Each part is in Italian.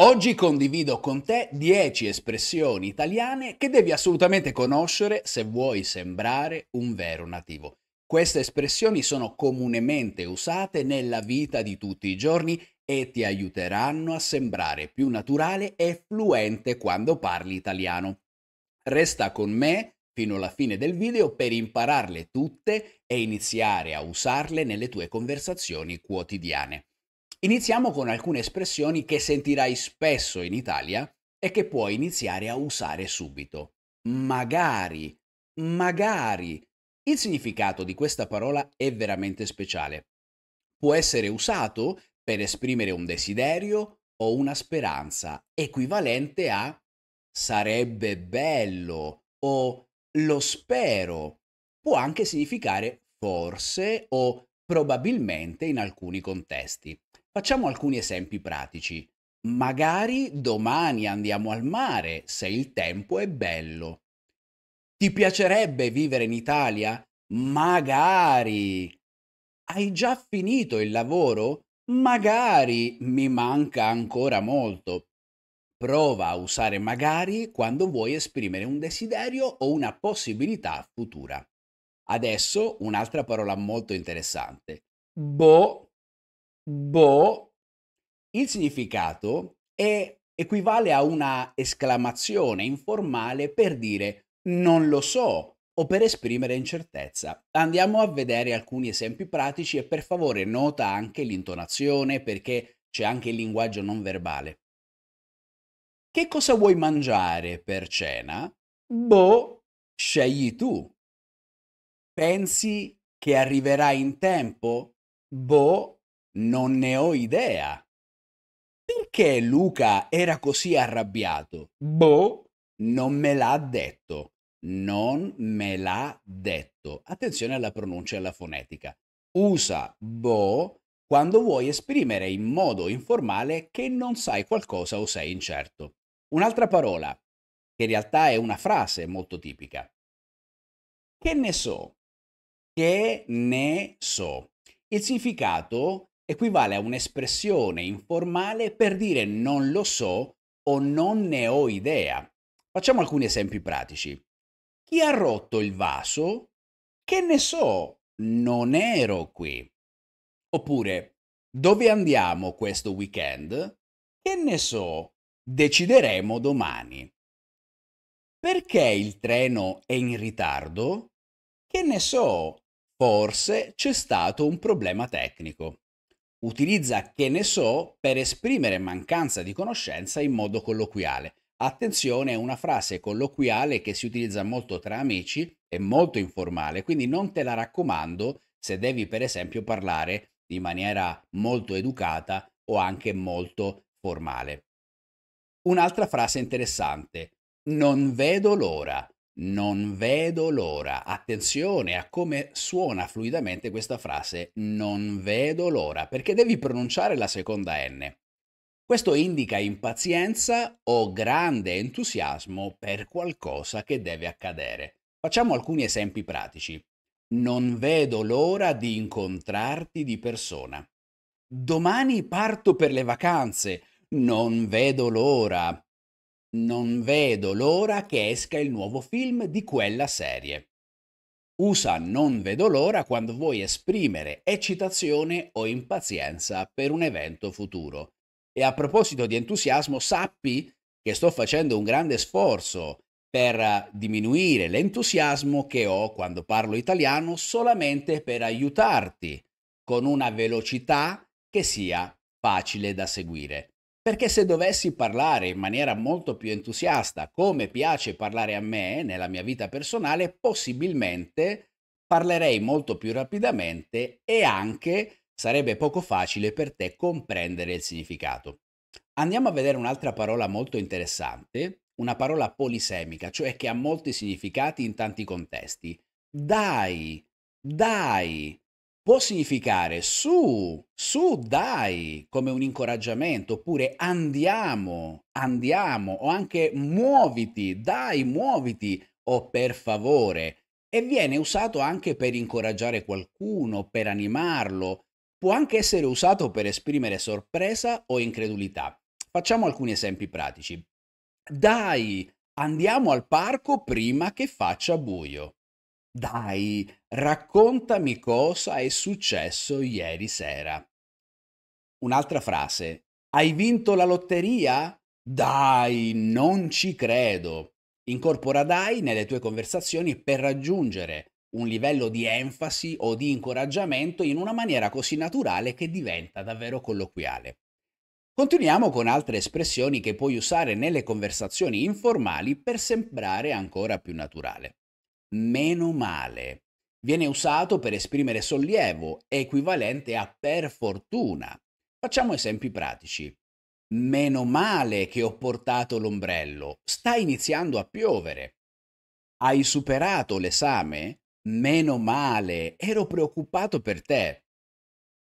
Oggi condivido con te 10 espressioni italiane che devi assolutamente conoscere se vuoi sembrare un vero nativo. Queste espressioni sono comunemente usate nella vita di tutti i giorni e ti aiuteranno a sembrare più naturale e fluente quando parli italiano. Resta con me fino alla fine del video per impararle tutte e iniziare a usarle nelle tue conversazioni quotidiane. Iniziamo con alcune espressioni che sentirai spesso in Italia e che puoi iniziare a usare subito. Magari, magari. Il significato di questa parola è veramente speciale. Può essere usato per esprimere un desiderio o una speranza equivalente a sarebbe bello o lo spero. Può anche significare forse o probabilmente in alcuni contesti. Facciamo alcuni esempi pratici. Magari domani andiamo al mare se il tempo è bello. Ti piacerebbe vivere in Italia? Magari. Hai già finito il lavoro? Magari mi manca ancora molto. Prova a usare magari quando vuoi esprimere un desiderio o una possibilità futura. Adesso un'altra parola molto interessante. Boh Boh, il significato è, equivale a una esclamazione informale per dire non lo so o per esprimere incertezza. Andiamo a vedere alcuni esempi pratici e per favore nota anche l'intonazione perché c'è anche il linguaggio non verbale. Che cosa vuoi mangiare per cena? Boh, scegli tu. Pensi che arriverà in tempo? Boh, non ne ho idea. Perché Luca era così arrabbiato? Boh, non me l'ha detto. Non me l'ha detto. Attenzione alla pronuncia e alla fonetica. Usa boh quando vuoi esprimere in modo informale che non sai qualcosa o sei incerto. Un'altra parola, che in realtà è una frase molto tipica. Che ne so? Che ne so? Il significato equivale a un'espressione informale per dire non lo so o non ne ho idea. Facciamo alcuni esempi pratici. Chi ha rotto il vaso? Che ne so, non ero qui. Oppure, dove andiamo questo weekend? Che ne so, decideremo domani. Perché il treno è in ritardo? Che ne so, forse c'è stato un problema tecnico. Utilizza che ne so per esprimere mancanza di conoscenza in modo colloquiale. Attenzione, è una frase colloquiale che si utilizza molto tra amici, e molto informale, quindi non te la raccomando se devi per esempio parlare in maniera molto educata o anche molto formale. Un'altra frase interessante. Non vedo l'ora. Non vedo l'ora. Attenzione a come suona fluidamente questa frase non vedo l'ora, perché devi pronunciare la seconda N. Questo indica impazienza o grande entusiasmo per qualcosa che deve accadere. Facciamo alcuni esempi pratici. Non vedo l'ora di incontrarti di persona. Domani parto per le vacanze. Non vedo l'ora. Non vedo l'ora che esca il nuovo film di quella serie. Usa non vedo l'ora quando vuoi esprimere eccitazione o impazienza per un evento futuro. E a proposito di entusiasmo, sappi che sto facendo un grande sforzo per eh, diminuire l'entusiasmo che ho quando parlo italiano solamente per aiutarti con una velocità che sia facile da seguire. Perché se dovessi parlare in maniera molto più entusiasta, come piace parlare a me nella mia vita personale, possibilmente parlerei molto più rapidamente e anche sarebbe poco facile per te comprendere il significato. Andiamo a vedere un'altra parola molto interessante, una parola polisemica, cioè che ha molti significati in tanti contesti. Dai, dai, può significare su, su, dai, come un incoraggiamento, oppure andiamo, andiamo, o anche muoviti, dai, muoviti, o per favore. E viene usato anche per incoraggiare qualcuno, per animarlo. Può anche essere usato per esprimere sorpresa o incredulità. Facciamo alcuni esempi pratici. Dai, andiamo al parco prima che faccia buio. Dai, raccontami cosa è successo ieri sera. Un'altra frase. Hai vinto la lotteria? Dai, non ci credo. Incorpora dai nelle tue conversazioni per raggiungere un livello di enfasi o di incoraggiamento in una maniera così naturale che diventa davvero colloquiale. Continuiamo con altre espressioni che puoi usare nelle conversazioni informali per sembrare ancora più naturale meno male. Viene usato per esprimere sollievo, equivalente a per fortuna. Facciamo esempi pratici. Meno male che ho portato l'ombrello, sta iniziando a piovere. Hai superato l'esame? Meno male, ero preoccupato per te.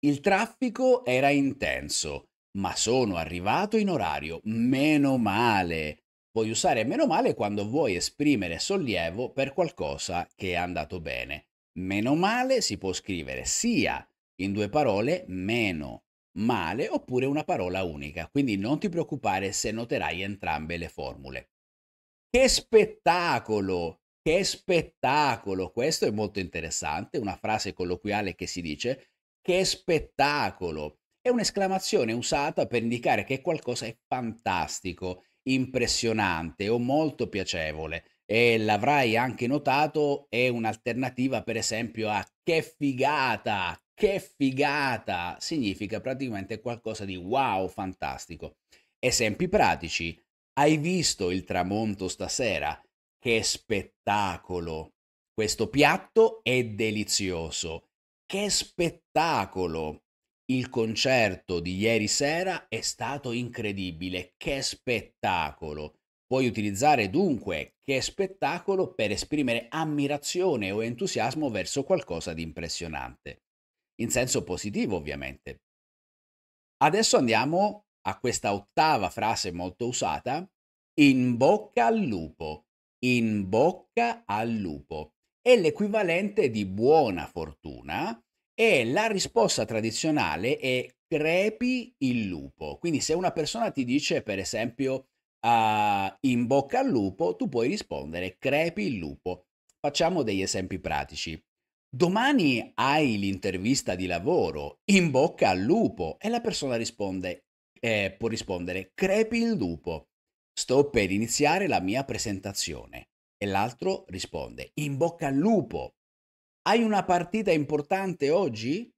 Il traffico era intenso, ma sono arrivato in orario. Meno male puoi usare meno male quando vuoi esprimere sollievo per qualcosa che è andato bene. Meno male si può scrivere sia in due parole meno male oppure una parola unica, quindi non ti preoccupare se noterai entrambe le formule. Che spettacolo! Che spettacolo! Questo è molto interessante, una frase colloquiale che si dice che spettacolo! È un'esclamazione usata per indicare che qualcosa è fantastico impressionante o molto piacevole e l'avrai anche notato è un'alternativa per esempio a che figata, che figata, significa praticamente qualcosa di wow, fantastico. Esempi pratici, hai visto il tramonto stasera? Che spettacolo! Questo piatto è delizioso. Che spettacolo! Il concerto di ieri sera è stato incredibile, che spettacolo! Puoi utilizzare dunque che spettacolo per esprimere ammirazione o entusiasmo verso qualcosa di impressionante, in senso positivo ovviamente. Adesso andiamo a questa ottava frase molto usata, in bocca al lupo, in bocca al lupo. È l'equivalente di buona fortuna, e la risposta tradizionale è crepi il lupo. Quindi se una persona ti dice, per esempio, uh, in bocca al lupo, tu puoi rispondere crepi il lupo. Facciamo degli esempi pratici. Domani hai l'intervista di lavoro, in bocca al lupo, e la persona risponde, eh, può rispondere crepi il lupo. Sto per iniziare la mia presentazione. E l'altro risponde in bocca al lupo. Hai una partita importante oggi?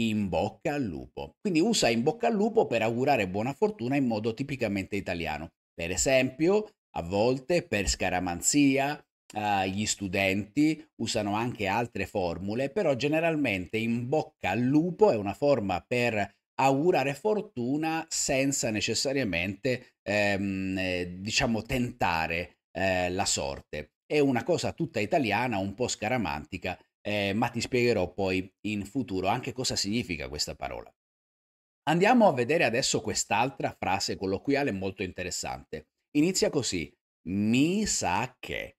In bocca al lupo. Quindi usa in bocca al lupo per augurare buona fortuna in modo tipicamente italiano. Per esempio, a volte per scaramanzia, eh, gli studenti usano anche altre formule, però generalmente in bocca al lupo è una forma per augurare fortuna senza necessariamente, ehm, eh, diciamo, tentare eh, la sorte. È una cosa tutta italiana, un po' scaramantica, eh, ma ti spiegherò poi in futuro anche cosa significa questa parola. Andiamo a vedere adesso quest'altra frase colloquiale molto interessante. Inizia così, mi sa che,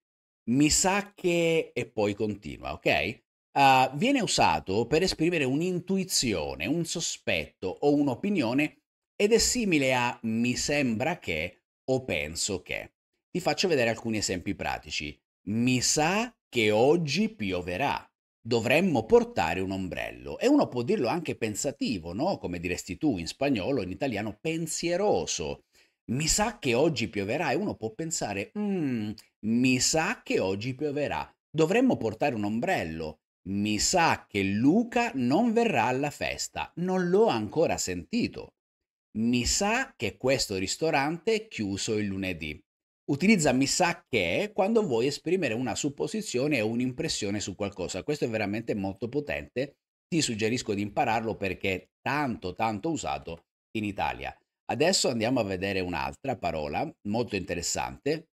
mi sa che e poi continua, ok? Uh, viene usato per esprimere un'intuizione, un sospetto o un'opinione ed è simile a mi sembra che o penso che. Ti faccio vedere alcuni esempi pratici. Mi sa che oggi pioverà dovremmo portare un ombrello. E uno può dirlo anche pensativo, no? Come diresti tu in spagnolo, in italiano pensieroso. Mi sa che oggi pioverà e uno può pensare, mm, mi sa che oggi pioverà. Dovremmo portare un ombrello. Mi sa che Luca non verrà alla festa. Non l'ho ancora sentito. Mi sa che questo ristorante è chiuso il lunedì utilizza mi sa che quando vuoi esprimere una supposizione o un'impressione su qualcosa. Questo è veramente molto potente. Ti suggerisco di impararlo perché è tanto tanto usato in Italia. Adesso andiamo a vedere un'altra parola molto interessante.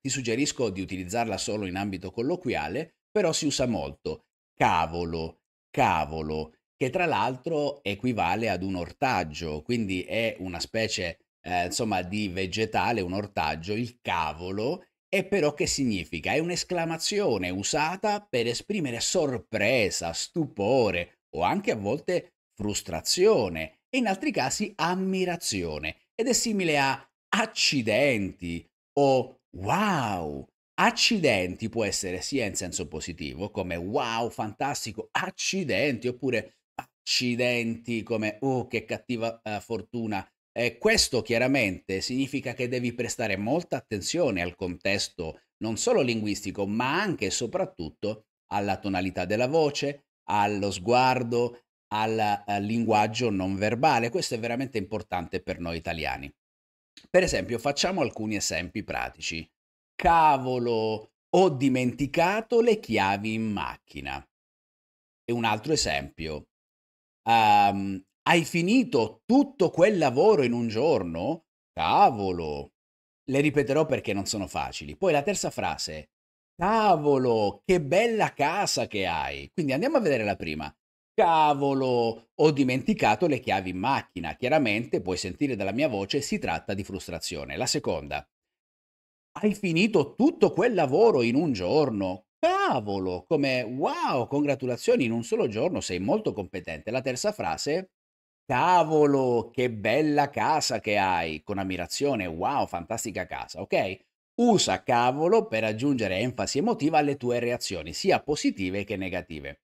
Ti suggerisco di utilizzarla solo in ambito colloquiale, però si usa molto. Cavolo, cavolo, che tra l'altro equivale ad un ortaggio, quindi è una specie eh, insomma, di vegetale, un ortaggio, il cavolo, e però che significa? È un'esclamazione usata per esprimere sorpresa, stupore o anche a volte frustrazione e in altri casi ammirazione ed è simile a accidenti o wow. Accidenti può essere sia in senso positivo come wow, fantastico, accidenti oppure accidenti come oh che cattiva uh, fortuna, eh, questo chiaramente significa che devi prestare molta attenzione al contesto non solo linguistico, ma anche e soprattutto alla tonalità della voce, allo sguardo, al, al eh, linguaggio non verbale. Questo è veramente importante per noi italiani. Per esempio, facciamo alcuni esempi pratici. Cavolo, ho dimenticato le chiavi in macchina. E un altro esempio. Um, hai finito tutto quel lavoro in un giorno? Cavolo! Le ripeterò perché non sono facili. Poi la terza frase. Cavolo, che bella casa che hai! Quindi andiamo a vedere la prima. Cavolo, ho dimenticato le chiavi in macchina. Chiaramente, puoi sentire dalla mia voce, si tratta di frustrazione. La seconda. Hai finito tutto quel lavoro in un giorno? Cavolo, come wow, congratulazioni, in un solo giorno sei molto competente. La terza frase, Cavolo, che bella casa che hai! Con ammirazione, wow, fantastica casa, ok? Usa cavolo per aggiungere enfasi emotiva alle tue reazioni, sia positive che negative.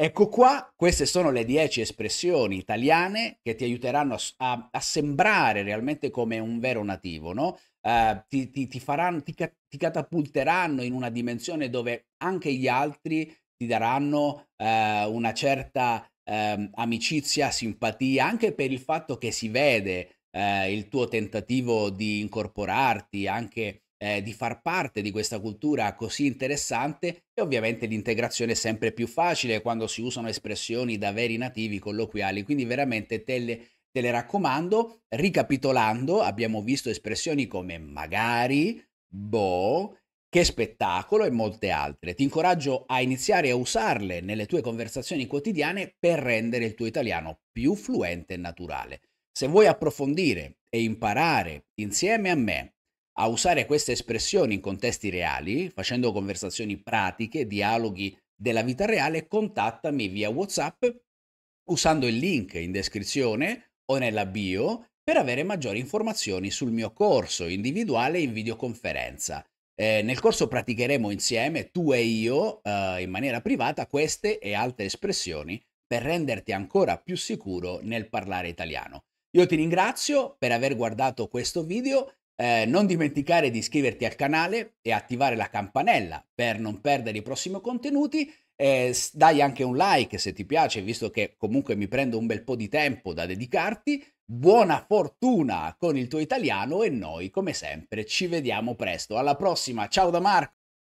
Ecco qua, queste sono le 10 espressioni italiane che ti aiuteranno a, a, a sembrare realmente come un vero nativo, no? Uh, ti, ti, ti, faranno, ti, ti catapulteranno in una dimensione dove anche gli altri ti daranno eh, una certa ehm, amicizia, simpatia, anche per il fatto che si vede eh, il tuo tentativo di incorporarti, anche eh, di far parte di questa cultura così interessante e ovviamente l'integrazione è sempre più facile quando si usano espressioni da veri nativi colloquiali, quindi veramente te le, te le raccomando. Ricapitolando, abbiamo visto espressioni come magari, boh, che spettacolo e molte altre. Ti incoraggio a iniziare a usarle nelle tue conversazioni quotidiane per rendere il tuo italiano più fluente e naturale. Se vuoi approfondire e imparare insieme a me a usare queste espressioni in contesti reali, facendo conversazioni pratiche, dialoghi della vita reale, contattami via WhatsApp usando il link in descrizione o nella bio per avere maggiori informazioni sul mio corso individuale in videoconferenza eh, nel corso praticheremo insieme, tu e io, eh, in maniera privata, queste e altre espressioni per renderti ancora più sicuro nel parlare italiano. Io ti ringrazio per aver guardato questo video, eh, non dimenticare di iscriverti al canale e attivare la campanella per non perdere i prossimi contenuti eh, dai anche un like se ti piace, visto che comunque mi prendo un bel po' di tempo da dedicarti. Buona fortuna con il tuo italiano e noi come sempre ci vediamo presto. Alla prossima, ciao da Marco!